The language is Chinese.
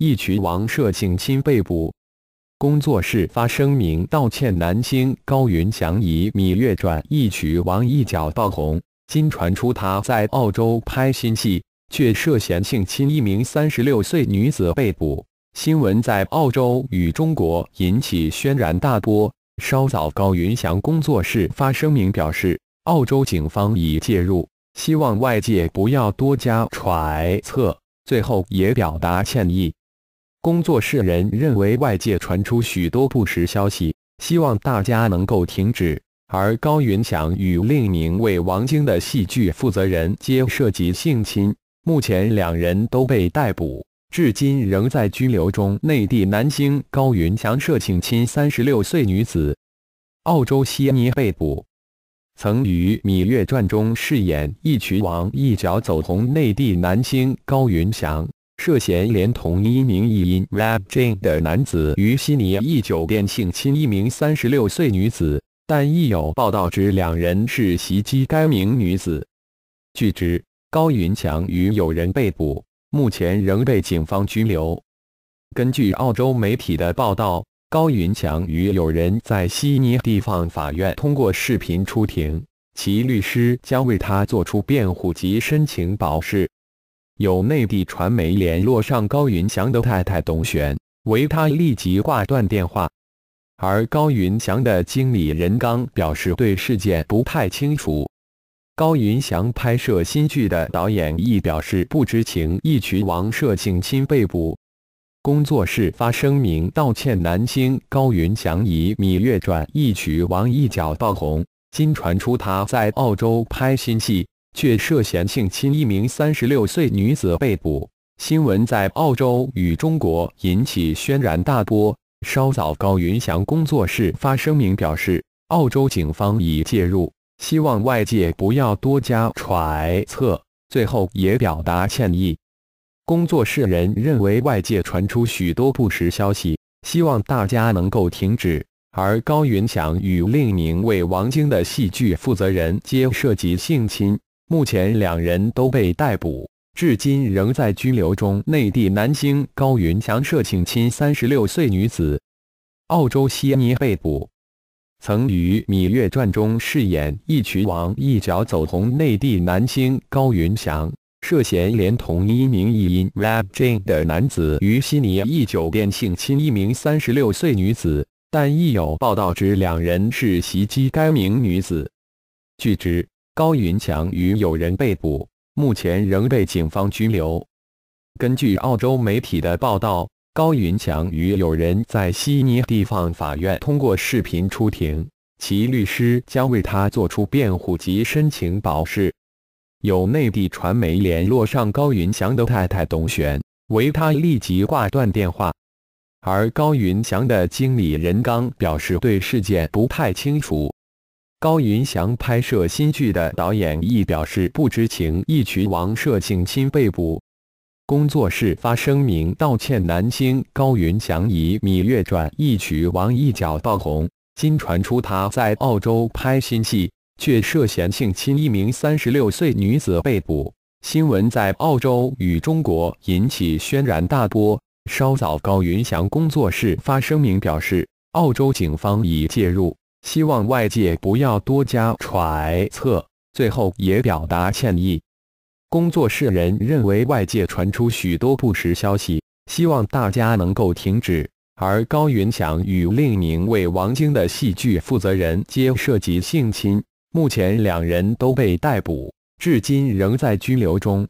一群王涉性侵被捕，工作室发声明道歉男星高云翔以《芈月传》一曲王一角爆红，今传出他在澳洲拍新戏，却涉嫌性侵一名三十六岁女子被捕。新闻在澳洲与中国引起轩然大波。稍早，高云翔工作室发声明表示，澳洲警方已介入，希望外界不要多加揣测，最后也表达歉意。工作室人认为外界传出许多不实消息，希望大家能够停止。而高云翔与另一名为王晶的戏剧负责人皆涉及性侵，目前两人都被逮捕，至今仍在拘留中。内地男星高云翔涉性侵三十六岁女子，澳洲悉尼被捕。曾于《芈月传》中饰演义渠王，一脚走红内地男星高云翔。涉嫌连同一名艺音 rap jin 的男子于悉尼一酒店性侵一名三十六岁女子，但亦有报道指两人是袭击该名女子。据知，高云强与友人被捕，目前仍被警方拘留。根据澳洲媒体的报道，高云强与友人在悉尼地方法院通过视频出庭，其律师将为他作出辩护及申请保释。有内地传媒联络上高云翔的太太董璇，为他立即挂断电话。而高云翔的经理任刚表示对事件不太清楚。高云翔拍摄新剧的导演亦表示不知情。一曲王涉性侵被捕，工作室发声明道歉。男星高云翔以《芈月传》一曲王一角爆红，今传出他在澳洲拍新戏。却涉嫌性侵一名三十六岁女子被捕，新闻在澳洲与中国引起轩然大波。稍早，高云翔工作室发声明表示，澳洲警方已介入，希望外界不要多加揣测。最后也表达歉意。工作室人认为外界传出许多不实消息，希望大家能够停止。而高云翔与另一名为王晶的戏剧负责人皆涉及性侵。目前，两人都被逮捕，至今仍在拘留中。内地男星高云翔涉性侵三十六岁女子，澳洲悉尼被捕。曾于《芈月传》中饰演义渠王一角走红。内地男星高云翔涉嫌连同一名已因 raping 的男子，于悉尼一酒店性侵一名三十六岁女子，但亦有报道指两人是袭击该名女子。据知。高云强与友人被捕，目前仍被警方拘留。根据澳洲媒体的报道，高云强与友人在悉尼地方法院通过视频出庭，其律师将为他做出辩护及申请保释。有内地传媒联络上高云翔的太太董璇，为他立即挂断电话。而高云翔的经理任刚表示对事件不太清楚。高云翔拍摄新剧的导演亦表示不知情。一曲王涉性侵被捕，工作室发声明道歉。男星高云翔以《芈月传》一曲王一角爆红，今传出他在澳洲拍新戏，却涉嫌性侵一名三十六岁女子被捕。新闻在澳洲与中国引起轩然大波。稍早，高云翔工作室发声明表示，澳洲警方已介入。希望外界不要多加揣测，最后也表达歉意。工作室人认为外界传出许多不实消息，希望大家能够停止。而高云翔与另一名为王晶的戏剧负责人皆涉及性侵，目前两人都被逮捕，至今仍在拘留中。